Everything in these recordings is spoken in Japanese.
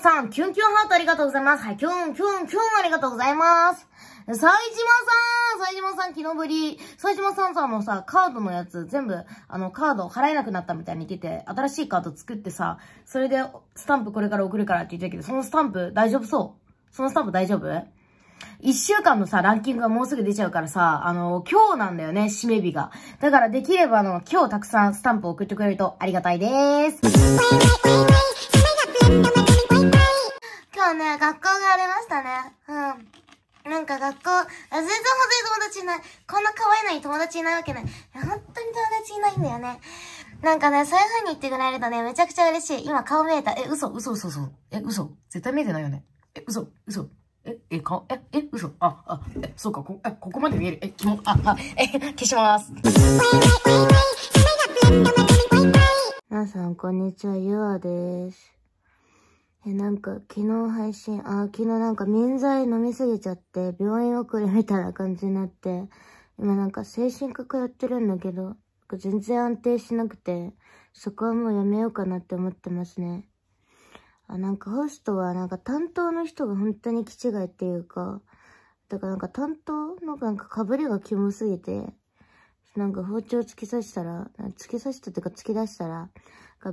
さん、キュンキュンハートありがとうございます。はい、キュン、キュン、キュンありがとうございます。冴島さん冴島さん、昨日ぶり。冴島さんさ、あのさ、カードのやつ、全部、あの、カード払えなくなったみたいに言ってて、新しいカード作ってさ、それで、スタンプこれから送るからって言ってたけど、そのスタンプ大丈夫そうそのスタンプ大丈夫一週間のさ、ランキングがもうすぐ出ちゃうからさ、あの、今日なんだよね、締め日が。だからできればあの、今日たくさんスタンプ送ってくれるとありがたいです。学校、あ、全然本当に友達いない。こんな可愛いのに友達いないわけない。い本当に友達いないんだよね。なんかね、そういう風に言ってくれるとね、めちゃくちゃ嬉しい。今顔見えた。え、嘘、嘘、嘘、嘘。え、嘘。絶対見えてないよね。え、嘘、嘘。え、え、顔、え、え、嘘。あ、あ、え、そうか、こ、え、ここまで見える。え、キも、あ、あ、え、消します。皆さん、こんにちは、ゆあです。え、なんか、昨日配信、あ、昨日なんか眠剤飲みすぎちゃって、病院送りみたいな感じになって、今なんか精神科通ってるんだけど、全然安定しなくて、そこはもうやめようかなって思ってますね。あ、なんかホストはなんか担当の人が本当に気違いっていうか、だからなんか担当のなんか被りがキモすぎて、なんか包丁突き刺したら、突き刺したっていうか突き出したら、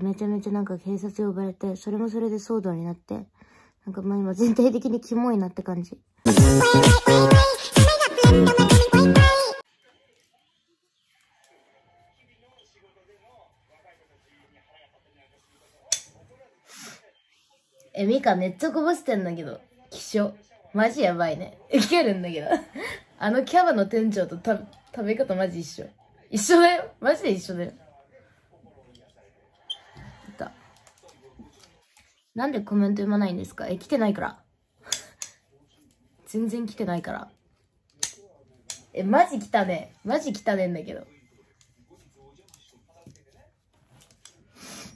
めちゃめちゃなんか警察呼ばれて、それもそれで騒動になって、なんかまあ今全体的にキモいなって感じ。え、ミカめっちゃこぼしてんだけど。気象。マジやばいね。いけるんだけど。あのキャバの店長とた食べ方マジ一緒。一緒だよ。マジで一緒だよ。た。なんでコメント読まないんですかえ、来てないから。全然来てないから。え、マジ来たね。マジ来たねんだけど。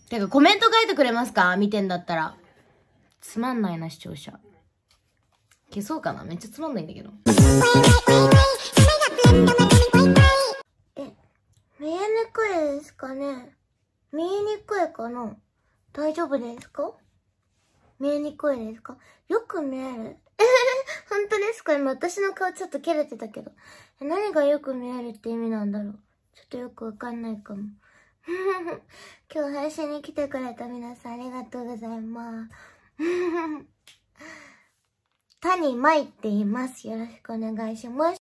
てか、コメント書いてくれますか見てんだったら。つまんないな、視聴者。消そうかなめっちゃつまんないんだけど。見えにくいですかね見えにくいかな大丈夫ですか見えにくいですかよく見える。え本当ですか今私の顔ちょっと切れてたけど。何がよく見えるって意味なんだろうちょっとよくわかんないかも。今日配信に来てくれた皆さんありがとうございます。谷舞って言います。よろしくお願いします。